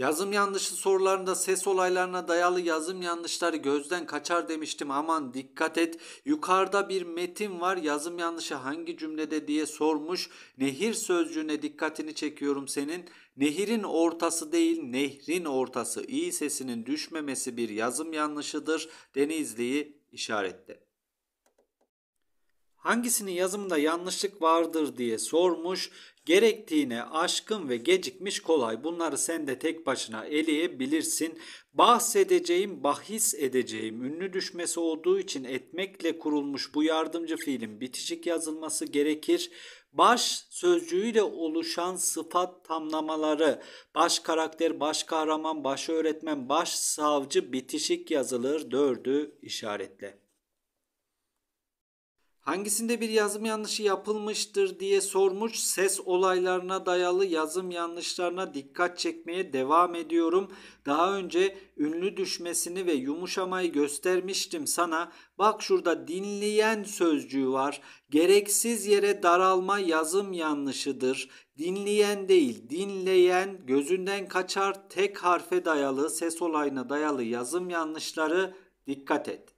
Yazım yanlışı sorularında ses olaylarına dayalı yazım yanlışları gözden kaçar demiştim. Aman dikkat et. Yukarıda bir metin var. Yazım yanlışı hangi cümlede diye sormuş. Nehir sözcüğüne dikkatini çekiyorum senin. Nehirin ortası değil, nehrin ortası. İyi sesinin düşmemesi bir yazım yanlışıdır. Denizli'yi işaretle. Hangisini yazımda yanlışlık vardır diye sormuş. Gerektiğine aşkın ve gecikmiş kolay bunları sen de tek başına eleyebilirsin. Bahsedeceğim, bahis edeceğim ünlü düşmesi olduğu için etmekle kurulmuş bu yardımcı fiilin bitişik yazılması gerekir. Baş sözcüğüyle oluşan sıfat tamlamaları baş karakter, baş kahraman, baş öğretmen, baş savcı bitişik yazılır dördü işaretle. Hangisinde bir yazım yanlışı yapılmıştır diye sormuş. Ses olaylarına dayalı yazım yanlışlarına dikkat çekmeye devam ediyorum. Daha önce ünlü düşmesini ve yumuşamayı göstermiştim sana. Bak şurada dinleyen sözcüğü var. Gereksiz yere daralma yazım yanlışıdır. Dinleyen değil, dinleyen gözünden kaçar tek harfe dayalı, ses olayına dayalı yazım yanlışları dikkat et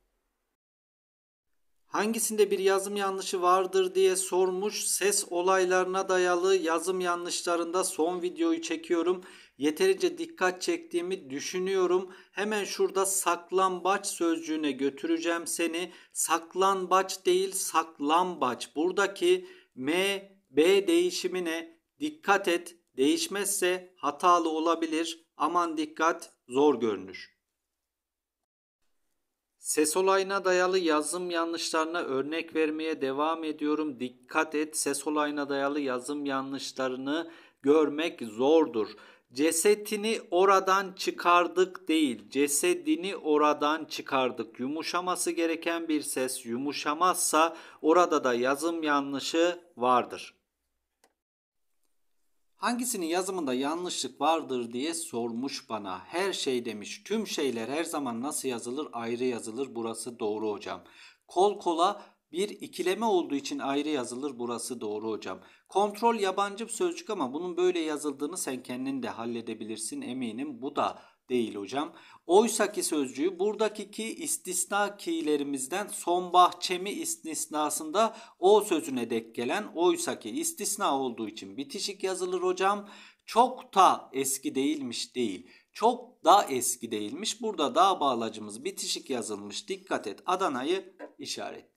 hangisinde bir yazım yanlışı vardır diye sormuş. Ses olaylarına dayalı yazım yanlışlarında son videoyu çekiyorum. Yeterince dikkat çektiğimi düşünüyorum. Hemen şurada saklambaç sözcüğüne götüreceğim seni. Saklambaç değil saklambaç. Buradaki M, B değişimine dikkat et. Değişmezse hatalı olabilir. Aman dikkat zor görünür. Ses olayına dayalı yazım yanlışlarına örnek vermeye devam ediyorum. Dikkat et ses olayına dayalı yazım yanlışlarını görmek zordur. Cesetini oradan çıkardık değil, cesedini oradan çıkardık. Yumuşaması gereken bir ses yumuşamazsa orada da yazım yanlışı vardır. Hangisinin yazımında yanlışlık vardır diye sormuş bana. Her şey demiş. Tüm şeyler her zaman nasıl yazılır? Ayrı yazılır. Burası doğru hocam. Kol kola bir ikileme olduğu için ayrı yazılır. Burası doğru hocam. Kontrol yabancı bir sözcük ama bunun böyle yazıldığını sen kendin de halledebilirsin eminim. Bu da değil hocam. Oysaki sözcüğü buradaki ki istisna kilerimizden son bahçemi istisnasında o sözüne dek gelen oysaki istisna olduğu için bitişik yazılır hocam. Çok da eski değilmiş değil. Çok da eski değilmiş. Burada dağ bağlacımız bitişik yazılmış. Dikkat et Adana'yı işaret.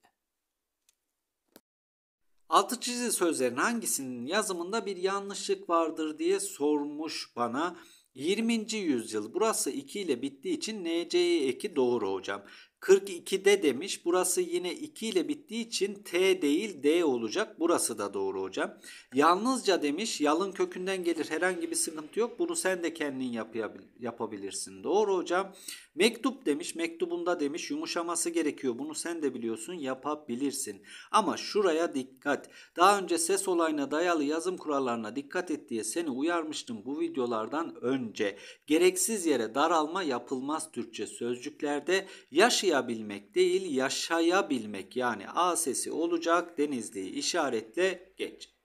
Altı çizili sözlerin hangisinin yazımında bir yanlışlık vardır diye sormuş bana. 20. yüzyıl burası 2 ile bittiği için NC'ye eki doğru hocam. 42'de demiş. Burası yine 2 ile bittiği için T değil D olacak. Burası da doğru hocam. Yalnızca demiş yalın kökünden gelir herhangi bir sıkıntı yok. Bunu sen de kendin yapabilirsin. Doğru hocam. Mektup demiş mektubunda demiş yumuşaması gerekiyor. Bunu sen de biliyorsun yapabilirsin. Ama şuraya dikkat. Daha önce ses olayına dayalı yazım kurallarına dikkat et diye seni uyarmıştım bu videolardan önce. Gereksiz yere daralma yapılmaz Türkçe sözcüklerde. Yaş yaşayabilmek değil yaşayabilmek yani A sesi olacak denizliği işaretle geç.